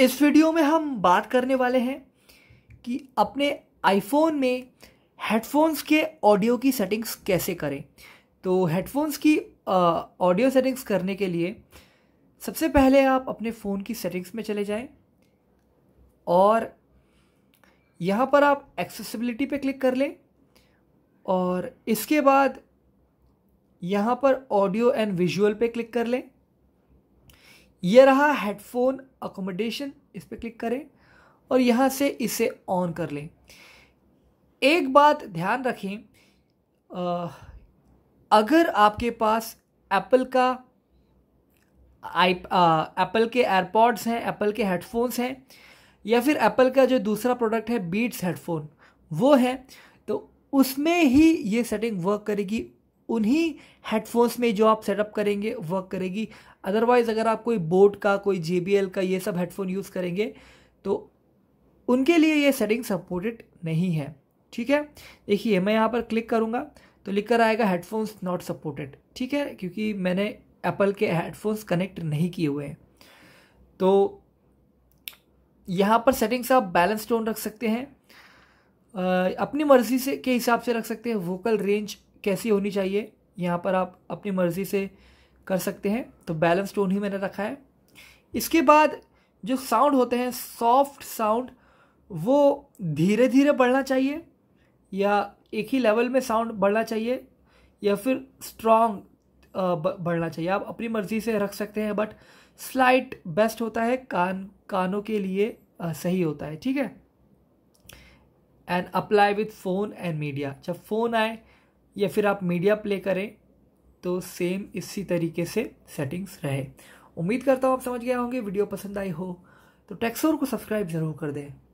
इस वीडियो में हम बात करने वाले हैं कि अपने आईफोन में हेडफोन्स के ऑडियो की सेटिंग्स कैसे करें तो हेडफोन्स की ऑडियो सेटिंग्स करने के लिए सबसे पहले आप अपने फ़ोन की सेटिंग्स में चले जाएं और यहाँ पर आप एक्सेसिबिलिटी पे क्लिक कर लें और इसके बाद यहाँ पर ऑडियो एंड विजुअल पे क्लिक कर लें ये रहा हेडफोन अकोमोडेशन इस पर क्लिक करें और यहाँ से इसे ऑन कर लें एक बात ध्यान रखें अगर आपके पास एप्पल का आई एप्पल के एयरपॉड्स हैं एप्पल के हेडफोन्स हैं या फिर एप्पल का जो दूसरा प्रोडक्ट है बीट्स हेडफोन वो है तो उसमें ही ये सेटिंग वर्क करेगी उन्हीं हेडफोन्स में जो आप सेटअप करेंगे वर्क करेगी अदरवाइज़ अगर आप कोई बोट का कोई जे का ये सब हेडफोन यूज़ करेंगे तो उनके लिए ये सेटिंग सपोर्टेड नहीं है ठीक है देखिए मैं यहाँ पर क्लिक करूँगा तो लिख कर आएगा हेडफोन्स नॉट सपोर्टेड ठीक है क्योंकि मैंने एप्पल के हेडफोन्स कनेक्ट नहीं किए हुए हैं तो यहाँ पर सेटिंग्स आप बैलेंस टोन रख सकते हैं अपनी मर्जी से के हिसाब से रख सकते हैं वोकल रेंज कैसी होनी चाहिए यहाँ पर आप अपनी मर्ज़ी से कर सकते हैं तो बैलेंस टोन ही मैंने रखा है इसके बाद जो साउंड होते हैं सॉफ्ट साउंड वो धीरे धीरे बढ़ना चाहिए या एक ही लेवल में साउंड बढ़ना चाहिए या फिर स्ट्रॉन्ग बढ़ना चाहिए आप अपनी मर्ज़ी से रख सकते हैं बट स्लाइट बेस्ट होता है कान कानों के लिए सही होता है ठीक है and apply with phone and media जब फ़ोन आए या फिर आप मीडिया प्ले करें तो सेम इसी तरीके से सेटिंग्स रहे उम्मीद करता हूँ आप समझ गए होंगे वीडियो पसंद आई हो तो टैक्सोर को सब्सक्राइब ज़रूर कर दें